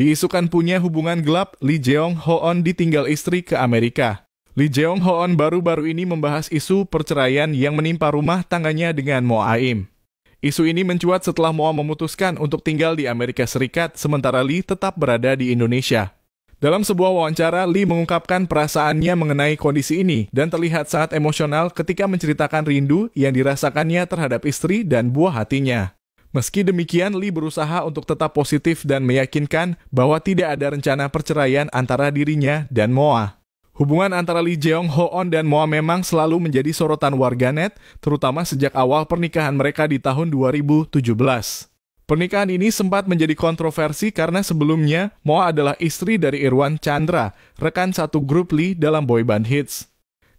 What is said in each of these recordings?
Diisukan punya hubungan gelap, Lee Jeong Ho-on ditinggal istri ke Amerika. Lee Jeong Ho-on baru-baru ini membahas isu perceraian yang menimpa rumah tangganya dengan Mo Aim. Isu ini mencuat setelah Moa memutuskan untuk tinggal di Amerika Serikat, sementara Lee tetap berada di Indonesia. Dalam sebuah wawancara, Lee mengungkapkan perasaannya mengenai kondisi ini dan terlihat sangat emosional ketika menceritakan rindu yang dirasakannya terhadap istri dan buah hatinya. Meski demikian, Lee berusaha untuk tetap positif dan meyakinkan bahwa tidak ada rencana perceraian antara dirinya dan Moa. Hubungan antara Lee Jeong Ho On dan Moa memang selalu menjadi sorotan warganet, terutama sejak awal pernikahan mereka di tahun 2017. Pernikahan ini sempat menjadi kontroversi karena sebelumnya Moa adalah istri dari Irwan Chandra, rekan satu grup Lee dalam boyband hits.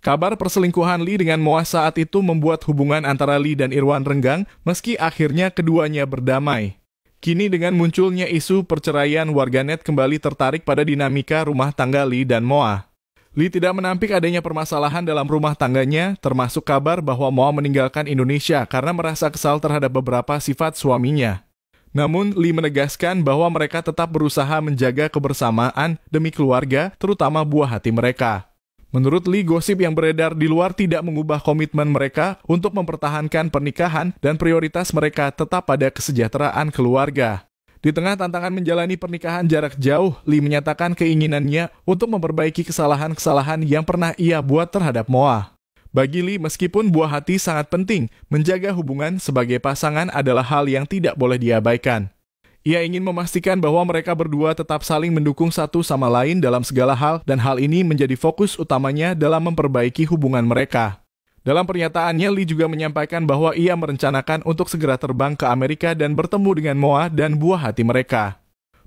Kabar perselingkuhan Lee dengan Moa saat itu membuat hubungan antara Lee dan Irwan renggang meski akhirnya keduanya berdamai. Kini dengan munculnya isu perceraian warganet kembali tertarik pada dinamika rumah tangga Lee dan Moa. Lee tidak menampik adanya permasalahan dalam rumah tangganya, termasuk kabar bahwa Moa meninggalkan Indonesia karena merasa kesal terhadap beberapa sifat suaminya. Namun, Lee menegaskan bahwa mereka tetap berusaha menjaga kebersamaan demi keluarga, terutama buah hati mereka. Menurut Lee, gosip yang beredar di luar tidak mengubah komitmen mereka untuk mempertahankan pernikahan dan prioritas mereka tetap pada kesejahteraan keluarga. Di tengah tantangan menjalani pernikahan jarak jauh, Lee menyatakan keinginannya untuk memperbaiki kesalahan-kesalahan yang pernah ia buat terhadap Moa. Bagi Lee, meskipun buah hati sangat penting, menjaga hubungan sebagai pasangan adalah hal yang tidak boleh diabaikan. Ia ingin memastikan bahwa mereka berdua tetap saling mendukung satu sama lain dalam segala hal dan hal ini menjadi fokus utamanya dalam memperbaiki hubungan mereka. Dalam pernyataannya, Lee juga menyampaikan bahwa ia merencanakan untuk segera terbang ke Amerika dan bertemu dengan Moa dan buah hati mereka.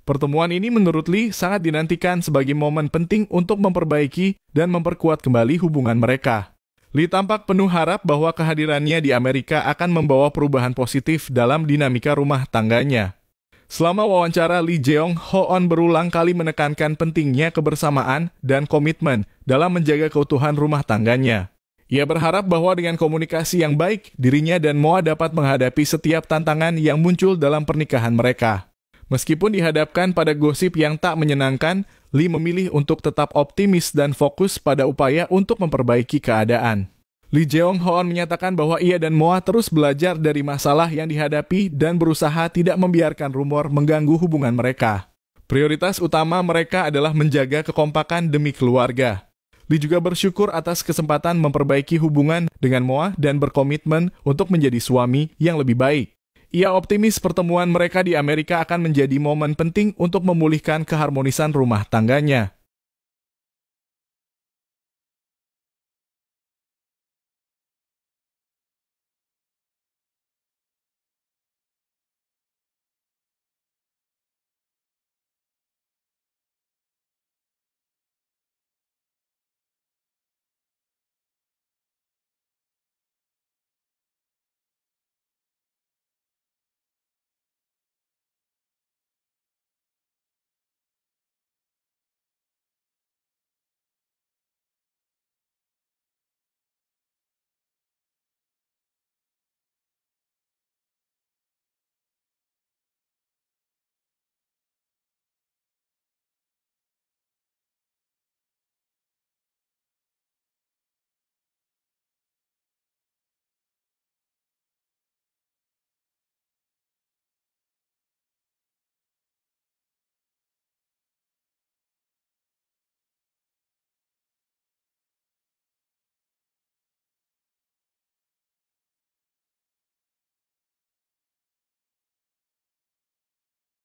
Pertemuan ini menurut Lee sangat dinantikan sebagai momen penting untuk memperbaiki dan memperkuat kembali hubungan mereka. Lee tampak penuh harap bahwa kehadirannya di Amerika akan membawa perubahan positif dalam dinamika rumah tangganya. Selama wawancara, Lee Jeong Ho-on berulang kali menekankan pentingnya kebersamaan dan komitmen dalam menjaga keutuhan rumah tangganya. Ia berharap bahwa dengan komunikasi yang baik, dirinya dan Moa dapat menghadapi setiap tantangan yang muncul dalam pernikahan mereka. Meskipun dihadapkan pada gosip yang tak menyenangkan, Lee memilih untuk tetap optimis dan fokus pada upaya untuk memperbaiki keadaan. Lee Jeong Hoon menyatakan bahwa ia dan Moa terus belajar dari masalah yang dihadapi dan berusaha tidak membiarkan rumor mengganggu hubungan mereka. Prioritas utama mereka adalah menjaga kekompakan demi keluarga. Lee juga bersyukur atas kesempatan memperbaiki hubungan dengan Moa dan berkomitmen untuk menjadi suami yang lebih baik. Ia optimis pertemuan mereka di Amerika akan menjadi momen penting untuk memulihkan keharmonisan rumah tangganya.